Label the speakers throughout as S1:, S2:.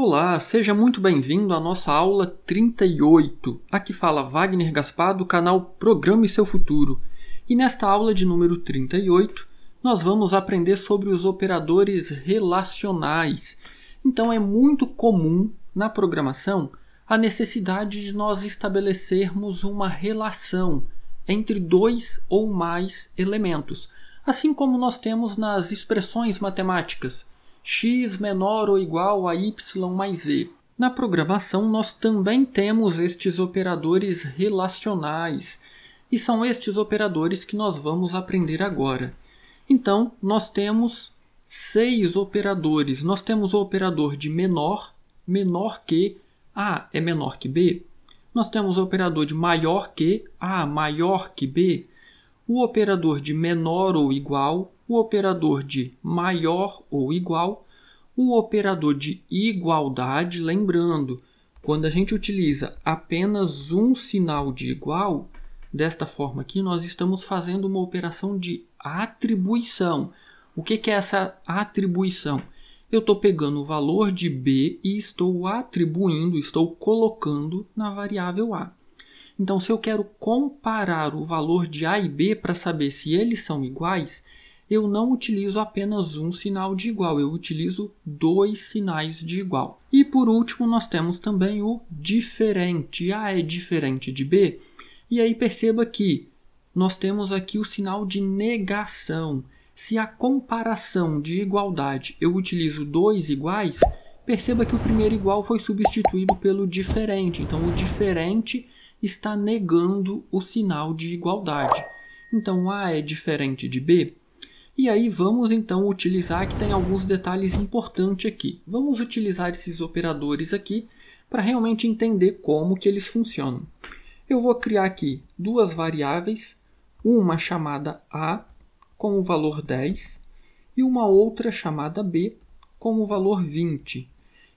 S1: Olá, seja muito bem-vindo à nossa aula 38. Aqui fala Wagner Gaspar do canal Programe Seu Futuro. E nesta aula de número 38, nós vamos aprender sobre os operadores relacionais. Então é muito comum na programação a necessidade de nós estabelecermos uma relação entre dois ou mais elementos, assim como nós temos nas expressões matemáticas x menor ou igual a y mais z. Na programação, nós também temos estes operadores relacionais, e são estes operadores que nós vamos aprender agora. Então, nós temos seis operadores. Nós temos o operador de menor, menor que A é menor que B. Nós temos o operador de maior que A maior que B. O operador de menor ou igual, o operador de maior ou igual, o operador de igualdade, lembrando, quando a gente utiliza apenas um sinal de igual, desta forma aqui, nós estamos fazendo uma operação de atribuição. O que, é essa atribuição? Eu estou pegando o valor de b e estou atribuindo, estou colocando na variável a. Então, se eu quero comparar o valor de a e b para saber se eles são iguais, eu não utilizo apenas um sinal de igual, eu utilizo dois sinais de igual. E por último, nós temos também o diferente. A é diferente de B. E aí perceba que nós temos aqui o sinal de negação. Se a comparação de igualdade eu utilizo dois iguais, perceba que o primeiro igual foi substituído pelo diferente. Então, o diferente está negando o sinal de igualdade. Então, A é diferente de B. E aí vamos então utilizar, que tem alguns detalhes importantes aqui. Vamos utilizar esses operadores aqui para realmente entender como que eles funcionam. Eu vou criar aqui duas variáveis, uma chamada a com o valor 10 e uma outra chamada b com o valor 20.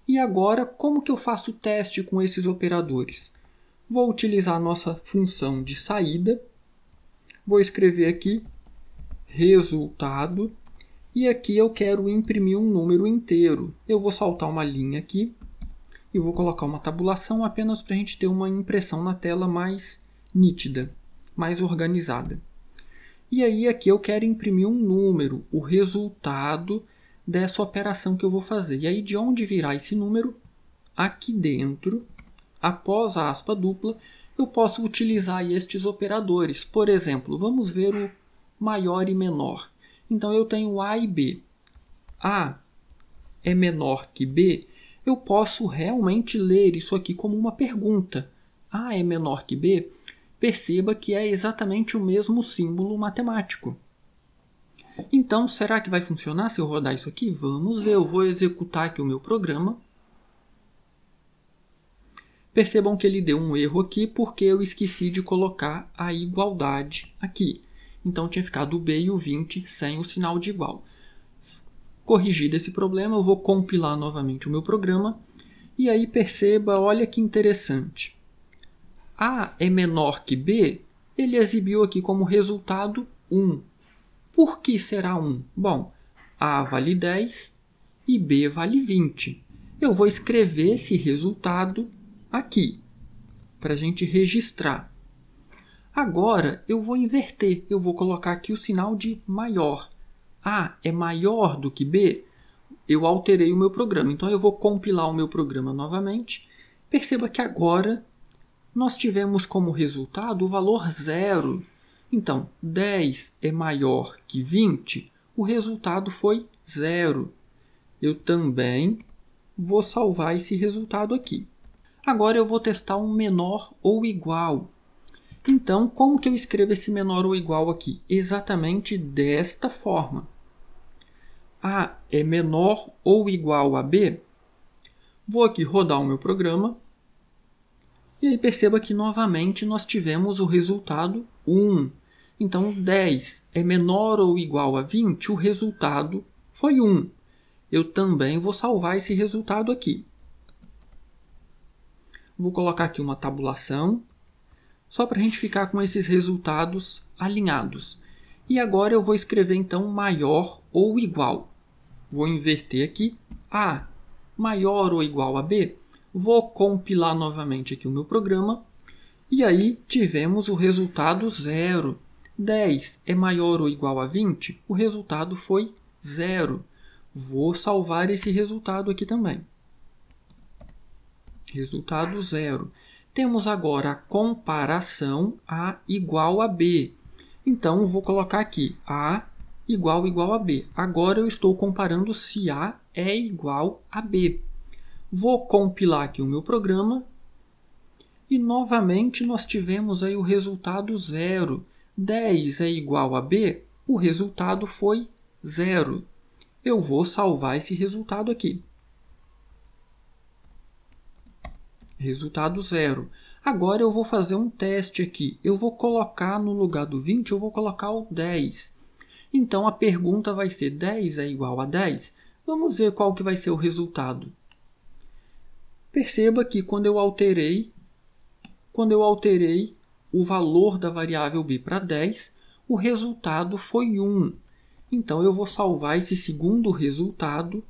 S1: E agora, como que eu faço o teste com esses operadores? Vou utilizar a nossa função de saída, vou escrever aqui resultado. E aqui eu quero imprimir um número inteiro. Eu vou saltar uma linha aqui e vou colocar uma tabulação apenas para a gente ter uma impressão na tela mais nítida, mais organizada. E aí aqui eu quero imprimir um número, o resultado dessa operação que eu vou fazer. E aí de onde virá esse número? Aqui dentro, após a aspa dupla, eu posso utilizar estes operadores. Por exemplo, vamos ver o maior e menor. Então eu tenho A e B. A é menor que B, eu posso realmente ler isso aqui como uma pergunta. A é menor que B? Perceba que é exatamente o mesmo símbolo matemático. Então, será que vai funcionar se eu rodar isso aqui? Vamos ver, eu vou executar aqui o meu programa. Percebam que ele deu um erro aqui porque eu esqueci de colocar a igualdade aqui. Então tinha ficado o B e o 20 sem o sinal de igual. Corrigido esse problema, eu vou compilar novamente o meu programa. E aí perceba, olha que interessante. A é menor que B, ele exibiu aqui como resultado 1. Por que será 1? Bom, A vale 10 e B vale 20. Eu vou escrever esse resultado aqui, para a gente registrar. Agora eu vou inverter, eu vou colocar aqui o sinal de maior. A é maior do que B, eu alterei o meu programa. Então eu vou compilar o meu programa novamente. Perceba que agora nós tivemos como resultado o valor zero. Então, 10 é maior que 20, o resultado foi zero. Eu também vou salvar esse resultado aqui. Agora eu vou testar um menor ou igual. Então, como que eu escrevo esse menor ou igual aqui? Exatamente desta forma. A é menor ou igual a B? Vou aqui rodar o meu programa. E aí perceba que novamente nós tivemos o resultado 1. Então 10 é menor ou igual a 20, o resultado foi 1. Eu também vou salvar esse resultado aqui. Vou colocar aqui uma tabulação só para a gente ficar com esses resultados alinhados. E agora eu vou escrever então maior ou igual. Vou inverter aqui A maior ou igual a B. Vou compilar novamente aqui o meu programa. E aí tivemos o resultado zero. 10 é maior ou igual a 20, o resultado foi zero. Vou salvar esse resultado aqui também. Resultado zero. Temos agora a comparação A igual a B. Então, vou colocar aqui A igual igual a B. Agora eu estou comparando se A é igual a B. Vou compilar aqui o meu programa. E novamente nós tivemos aí o resultado zero. 10 é igual a B, o resultado foi zero. Eu vou salvar esse resultado aqui. resultado zero. Agora eu vou fazer um teste aqui. Eu vou colocar no lugar do 20, eu vou colocar o 10. Então a pergunta vai ser 10 é igual a 10? Vamos ver qual que vai ser o resultado. Perceba que quando eu alterei, quando eu alterei o valor da variável b para 10, o resultado foi 1. Então eu vou salvar esse segundo resultado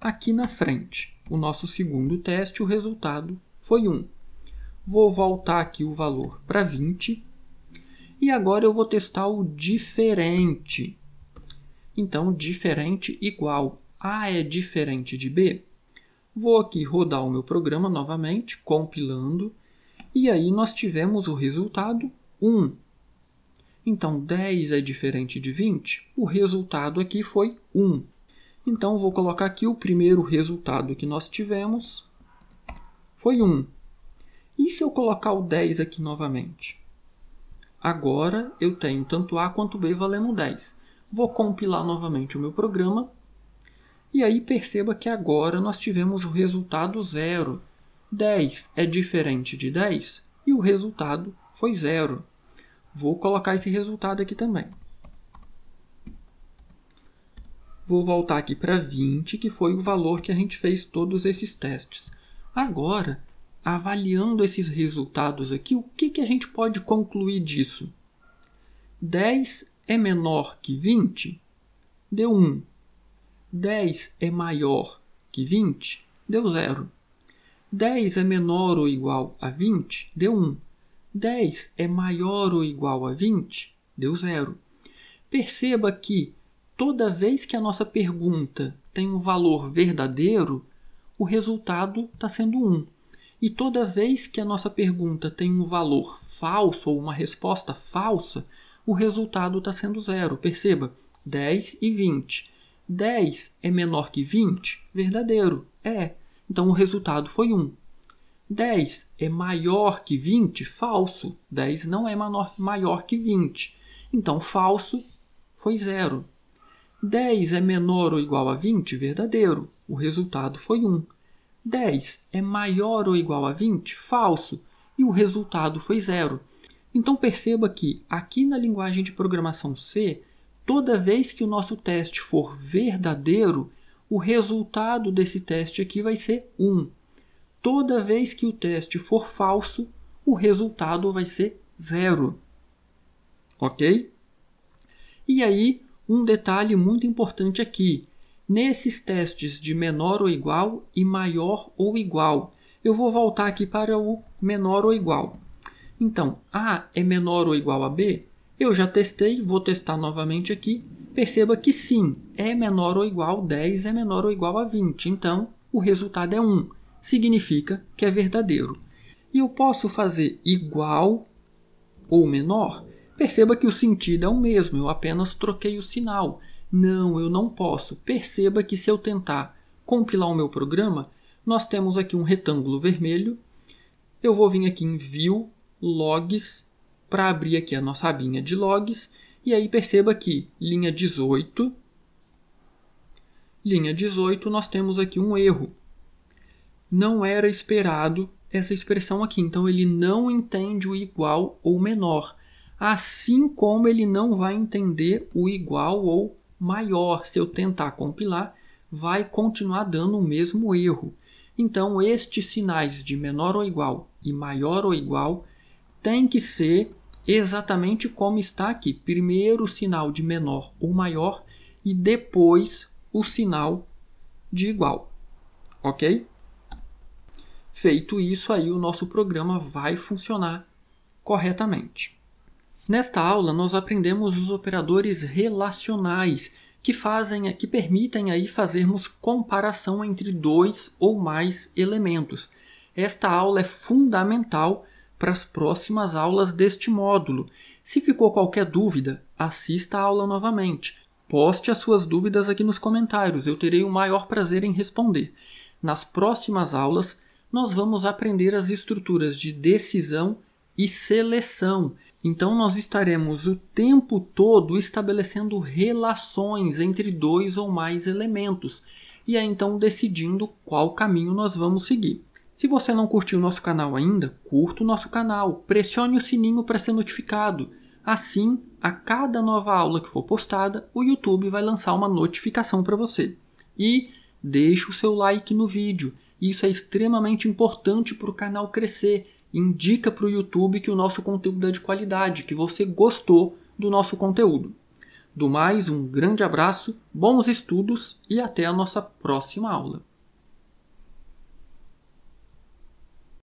S1: aqui na frente. O nosso segundo teste, o resultado foi 1. Vou voltar aqui o valor para 20. E agora eu vou testar o diferente. Então, diferente igual A é diferente de B. Vou aqui rodar o meu programa novamente, compilando. E aí nós tivemos o resultado 1. Então, 10 é diferente de 20? O resultado aqui foi 1. Então, vou colocar aqui o primeiro resultado que nós tivemos, foi 1. E se eu colocar o 10 aqui novamente? Agora eu tenho tanto A quanto B valendo 10. Vou compilar novamente o meu programa. E aí perceba que agora nós tivemos o resultado 0. 10 é diferente de 10 e o resultado foi 0. Vou colocar esse resultado aqui também. Vou voltar aqui para 20, que foi o valor que a gente fez todos esses testes. Agora, avaliando esses resultados aqui, o que, que a gente pode concluir disso? 10 é menor que 20? Deu 1. 10 é maior que 20? Deu 0. 10 é menor ou igual a 20? Deu 1. 10 é maior ou igual a 20? Deu 0. Perceba que toda vez que a nossa pergunta tem um valor verdadeiro, o resultado está sendo 1. E toda vez que a nossa pergunta tem um valor falso ou uma resposta falsa, o resultado está sendo 0. Perceba, 10 e 20. 10 é menor que 20? Verdadeiro, é. Então o resultado foi 1. 10 é maior que 20? Falso. 10 não é maior que 20. Então falso foi zero. 10 é menor ou igual a 20, verdadeiro. O resultado foi 1. 10 é maior ou igual a 20, falso. E o resultado foi 0. Então perceba que aqui na linguagem de programação C, toda vez que o nosso teste for verdadeiro, o resultado desse teste aqui vai ser 1. Toda vez que o teste for falso, o resultado vai ser 0. Ok? E aí, um detalhe muito importante aqui: nesses testes de menor ou igual e maior ou igual, eu vou voltar aqui para o menor ou igual. Então, A é menor ou igual a B? Eu já testei, vou testar novamente aqui. Perceba que sim, é menor ou igual 10 é menor ou igual a 20. Então, o resultado é 1. Significa que é verdadeiro. E eu posso fazer igual ou menor? Perceba que o sentido é o mesmo, eu apenas troquei o sinal. Não, eu não posso. Perceba que se eu tentar compilar o meu programa, nós temos aqui um retângulo vermelho. Eu vou vir aqui em View, Logs, para abrir aqui a nossa abinha de logs. E aí perceba que linha 18, linha 18, nós temos aqui um erro. Não era esperado essa expressão aqui, então ele não entende o igual ou menor assim como ele não vai entender o igual ou maior. Se eu tentar compilar, vai continuar dando o mesmo erro. Então, estes sinais de menor ou igual e maior ou igual têm que ser exatamente como está aqui. Primeiro o sinal de menor ou maior e depois o sinal de igual. Ok? Feito isso, aí o nosso programa vai funcionar corretamente. Nesta aula nós aprendemos os operadores relacionais que fazem que permitem aí fazermos comparação entre dois ou mais elementos. Esta aula é fundamental para as próximas aulas deste módulo. Se ficou qualquer dúvida, assista a aula novamente. Poste as suas dúvidas aqui nos comentários, eu terei o maior prazer em responder. Nas próximas aulas, nós vamos aprender as estruturas de decisão e seleção então nós estaremos o tempo todo estabelecendo relações entre dois ou mais elementos e aí é então decidindo qual caminho nós vamos seguir. Se você não curtiu o nosso canal ainda, curta o nosso canal, pressione o sininho para ser notificado. Assim, a cada nova aula que for postada, o YouTube vai lançar uma notificação para você. E deixe o seu like no vídeo. Isso é extremamente importante para o canal crescer indica para o YouTube que o nosso conteúdo é de qualidade, que você gostou do nosso conteúdo. Do mais, um grande abraço, bons estudos e até a nossa próxima aula.